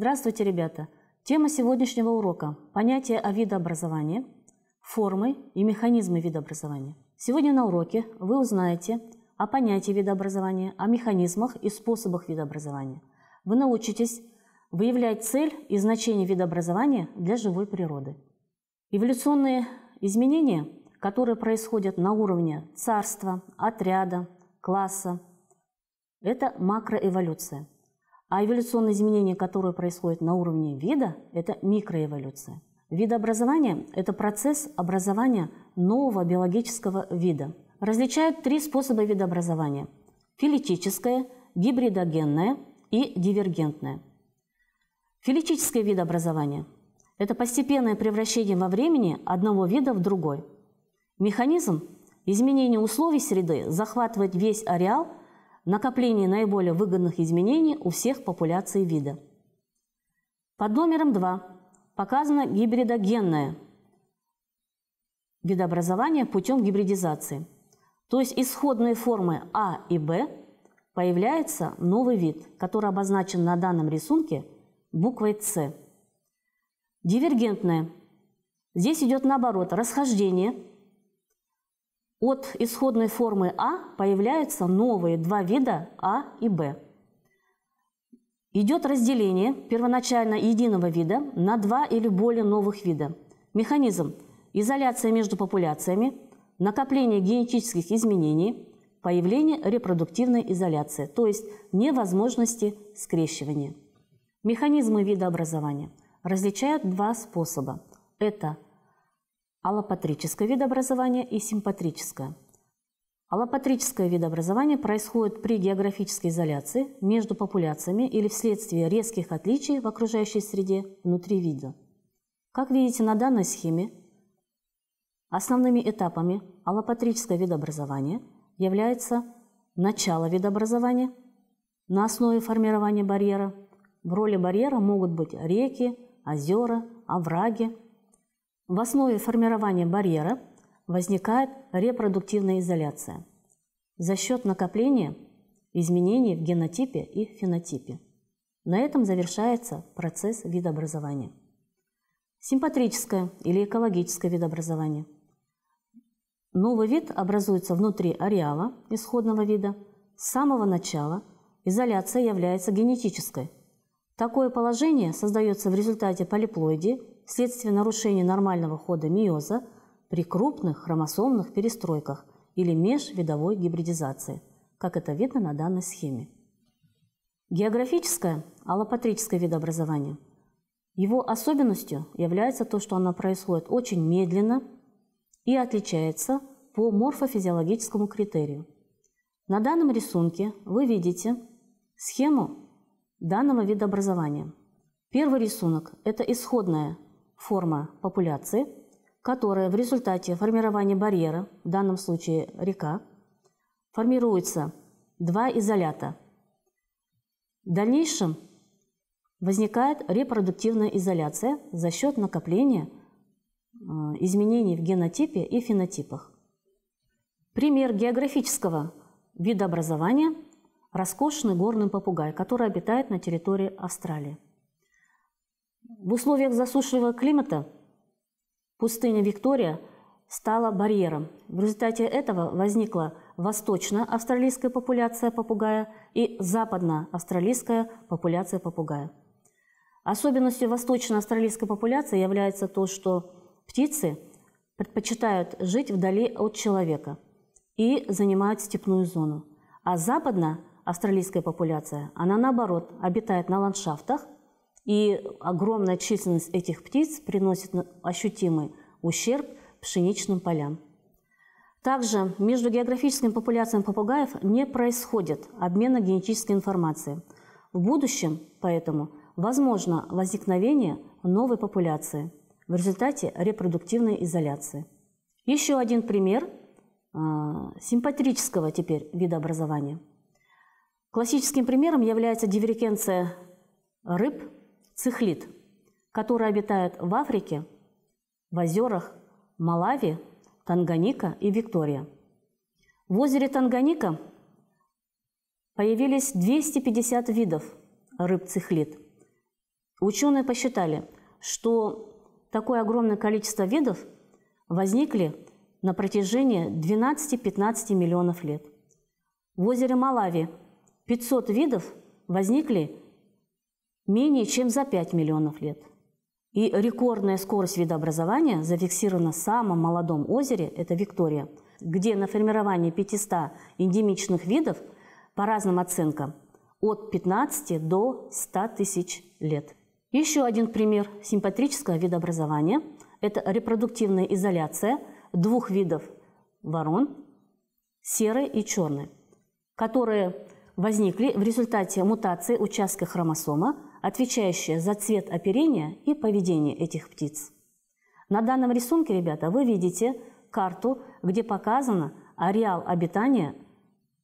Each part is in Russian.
Здравствуйте, ребята! Тема сегодняшнего урока – понятие о видообразовании, формы и механизмы видообразования. Сегодня на уроке вы узнаете о понятии видообразования, о механизмах и способах видообразования. Вы научитесь выявлять цель и значение видообразования для живой природы. Эволюционные изменения, которые происходят на уровне царства, отряда, класса, это макроэволюция. А эволюционные изменения, которые происходят на уровне вида, это микроэволюция. Видообразование – это процесс образования нового биологического вида. Различают три способа видообразования – филетическое, гибридогенное и дивергентное. Филетическое видообразование – это постепенное превращение во времени одного вида в другой. Механизм изменение условий среды захватывает весь ареал – накопление наиболее выгодных изменений у всех популяций вида. Под номером 2 показано гибридогенное видообразование путем гибридизации. То есть исходные формы А и Б появляется новый вид, который обозначен на данном рисунке буквой С. Дивергентное. Здесь идет наоборот расхождение от исходной формы А появляются новые два вида А и Б. Идет разделение первоначально единого вида на два или более новых вида. Механизм – изоляция между популяциями, накопление генетических изменений, появление репродуктивной изоляции, то есть невозможности скрещивания. Механизмы видообразования различают два способа. Это – аллопатрическое видообразование и симпатрическое. Аллопатрическое видообразование происходит при географической изоляции между популяциями или вследствие резких отличий в окружающей среде внутри вида. Как видите на данной схеме, основными этапами аллопатрического видообразования является начало видообразования на основе формирования барьера. В роли барьера могут быть реки, озера, овраги, в основе формирования барьера возникает репродуктивная изоляция за счет накопления изменений в генотипе и фенотипе. На этом завершается процесс видообразования. Симпатрическое или экологическое видообразование. Новый вид образуется внутри ареала исходного вида. С самого начала изоляция является генетической. Такое положение создается в результате полиплоидии вследствие нарушения нормального хода мейоза при крупных хромосомных перестройках или межвидовой гибридизации, как это видно на данной схеме. Географическое аллопатрическое видообразование. Его особенностью является то, что оно происходит очень медленно и отличается по морфофизиологическому критерию. На данном рисунке вы видите схему данного видообразования. Первый рисунок – это исходная форма популяции, которая в результате формирования барьера, в данном случае река, формируется два изолята. В дальнейшем возникает репродуктивная изоляция за счет накопления э, изменений в генотипе и фенотипах. Пример географического видообразования – роскошный горный попугай, который обитает на территории Австралии. В условиях засушливого климата пустыня Виктория стала барьером. В результате этого возникла восточно-австралийская популяция попугая и западно-австралийская популяция попугая. Особенностью восточно-австралийской популяции является то, что птицы предпочитают жить вдали от человека и занимают степную зону. А западно-австралийская популяция, она наоборот обитает на ландшафтах – и огромная численность этих птиц приносит ощутимый ущерб пшеничным полям. Также между географическими популяциями попугаев не происходит обмена генетической информацией. В будущем, поэтому, возможно возникновение новой популяции в результате репродуктивной изоляции. Еще один пример э, а, симпатрического теперь видообразования. Классическим примером является диверикенция рыб цихлит, который обитает в Африке, в озерах Малави, Танганика и Виктория. В озере Танганика появились 250 видов рыб цихлит. Ученые посчитали, что такое огромное количество видов возникли на протяжении 12-15 миллионов лет. В озере Малави 500 видов возникли менее чем за 5 миллионов лет. И рекордная скорость видообразования зафиксирована в самом молодом озере – это Виктория, где на формирование 500 эндемичных видов по разным оценкам от 15 до 100 тысяч лет. Еще один пример симпатрического видообразования – это репродуктивная изоляция двух видов ворон – серой и черной, которые возникли в результате мутации участка хромосома – отвечающая за цвет оперения и поведение этих птиц. На данном рисунке, ребята, вы видите карту, где показано ареал обитания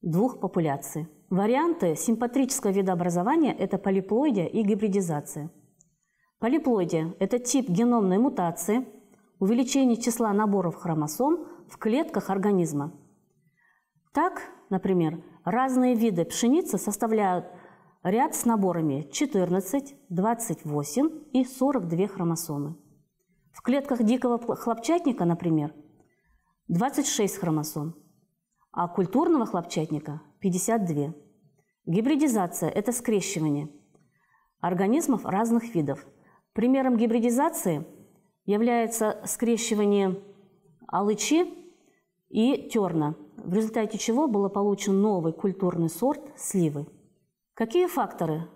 двух популяций. Варианты симпатрического видообразования – это полиплоидия и гибридизация. Полиплоидия – это тип геномной мутации, увеличение числа наборов хромосом в клетках организма. Так, например, разные виды пшеницы составляют Ряд с наборами 14, 28 и 42 хромосомы. В клетках дикого хлопчатника, например, 26 хромосом, а культурного хлопчатника 52. Гибридизация – это скрещивание организмов разных видов. Примером гибридизации является скрещивание алычи и терна, в результате чего был получен новый культурный сорт сливы. Какие факторы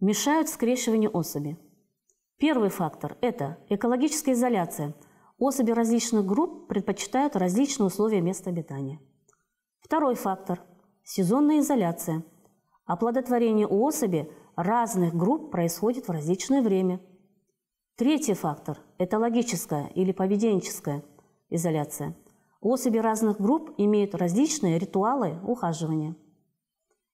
мешают скрещиванию особи? Первый фактор – это экологическая изоляция. Особи различных групп предпочитают различные условия места обитания. Второй фактор – сезонная изоляция. Оплодотворение у особи разных групп происходит в различное время. Третий фактор – это логическая или поведенческая изоляция. Особи разных групп имеют различные ритуалы ухаживания.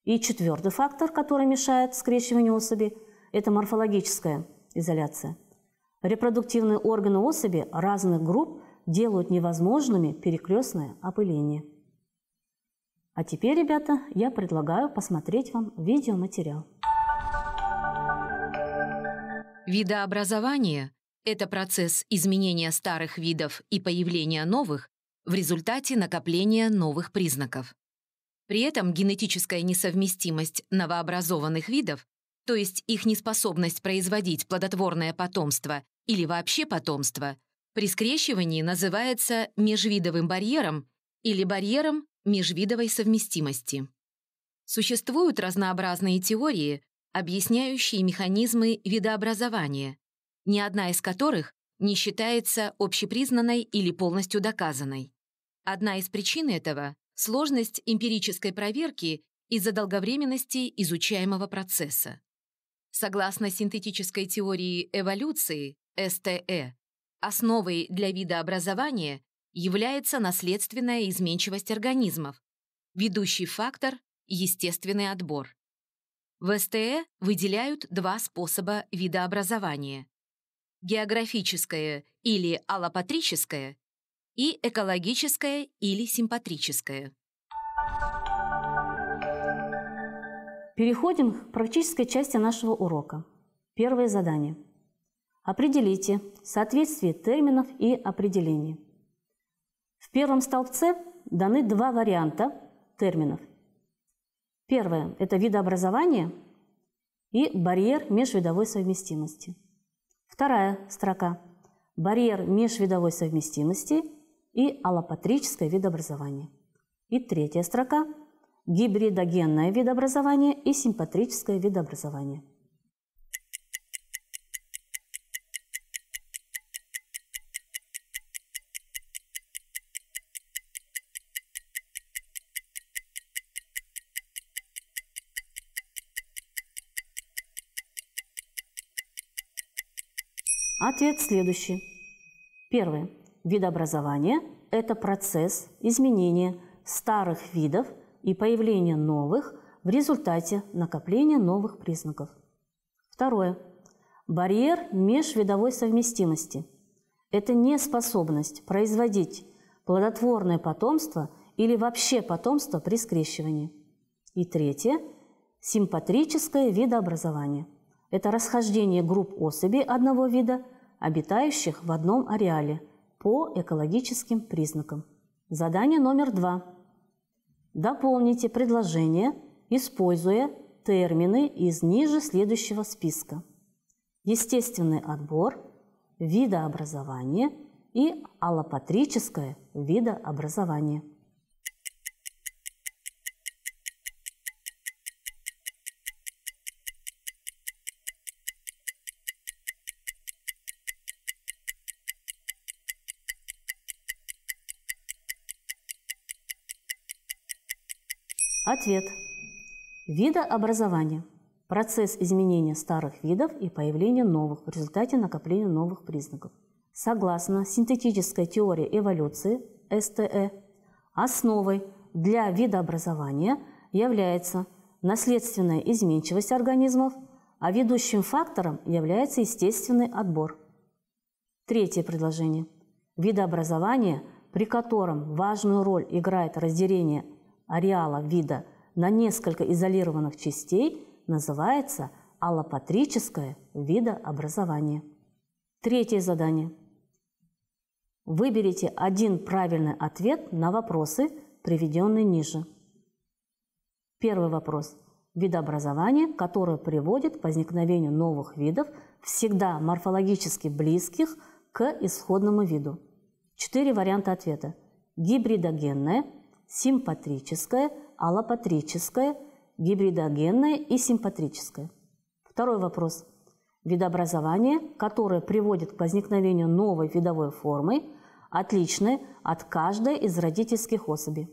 И четвертый фактор, который мешает скрещиванию особи, это морфологическая изоляция. Репродуктивные органы особи разных групп делают невозможными перекрестное опыление. А теперь, ребята, я предлагаю посмотреть вам видеоматериал. Видообразование – это процесс изменения старых видов и появления новых в результате накопления новых признаков. При этом генетическая несовместимость новообразованных видов, то есть их неспособность производить плодотворное потомство или вообще потомство, при скрещивании называется межвидовым барьером или барьером межвидовой совместимости. Существуют разнообразные теории, объясняющие механизмы видообразования, ни одна из которых не считается общепризнанной или полностью доказанной. Одна из причин этого сложность эмпирической проверки из-за долговременности изучаемого процесса. Согласно синтетической теории эволюции, СТЭ, основой для видообразования является наследственная изменчивость организмов, ведущий фактор – естественный отбор. В СТЭ выделяют два способа видообразования – географическое или аллопатрическое и экологическое или симпатрическое. Переходим к практической части нашего урока. Первое задание. Определите соответствие терминов и определений. В первом столбце даны два варианта терминов. Первое – это видообразование и барьер межвидовой совместимости. Вторая строка – барьер межвидовой совместимости и аллопатрическое видообразование. И третья строка – гибридогенное видообразование и симпатрическое видообразование. Ответ следующий. Первое. Видообразование – это процесс изменения старых видов и появления новых в результате накопления новых признаков. Второе. Барьер межвидовой совместимости – это неспособность производить плодотворное потомство или вообще потомство при скрещивании. И третье – симпатрическое видообразование. Это расхождение групп особей одного вида, обитающих в одном ареале – по экологическим признакам. Задание номер два. Дополните предложение, используя термины из ниже следующего списка. Естественный отбор, видообразование и аллопатрическое видообразование. Ответ. Видообразование. Процесс изменения старых видов и появления новых в результате накопления новых признаков. Согласно синтетической теории эволюции СТЭ, основой для видообразования является наследственная изменчивость организмов, а ведущим фактором является естественный отбор. Третье предложение. Видообразование, при котором важную роль играет разделение ареала вида – на несколько изолированных частей называется аллопатрическое видообразование. Третье задание. Выберите один правильный ответ на вопросы, приведенные ниже. Первый вопрос. Видообразование, которое приводит к возникновению новых видов, всегда морфологически близких к исходному виду. Четыре варианта ответа. Гибридогенное, симпатрическое – аллопатрическое, гибридогенное и симпатрическое. Второй вопрос. Видообразование, которое приводит к возникновению новой видовой формы, отличны от каждой из родительских особей.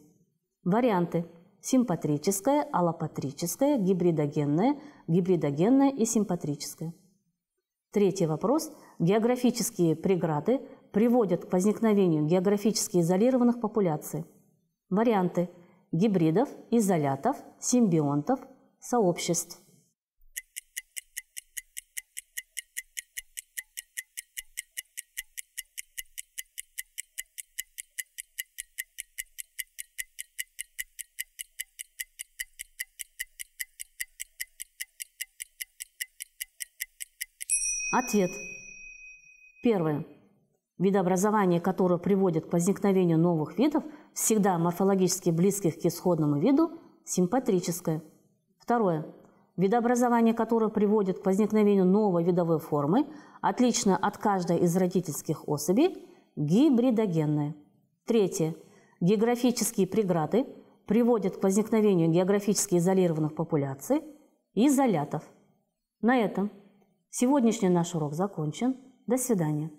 Варианты. Симпатрическое, аллопатрическое, гибридогенное, гибридогенное и симпатрическое. Третий вопрос. Географические преграды приводят к возникновению географически изолированных популяций. Варианты – гибридов, изолятов, симбионтов, сообществ. Ответ. Первое. Видообразование, которое приводит к возникновению новых видов, всегда морфологически близких к исходному виду, симпатрическое. Второе. Видообразование, которое приводит к возникновению новой видовой формы, отличной от каждой из родительских особей, гибридогенное. Третье. Географические преграды приводят к возникновению географически изолированных популяций, изолятов. На этом сегодняшний наш урок закончен. До свидания.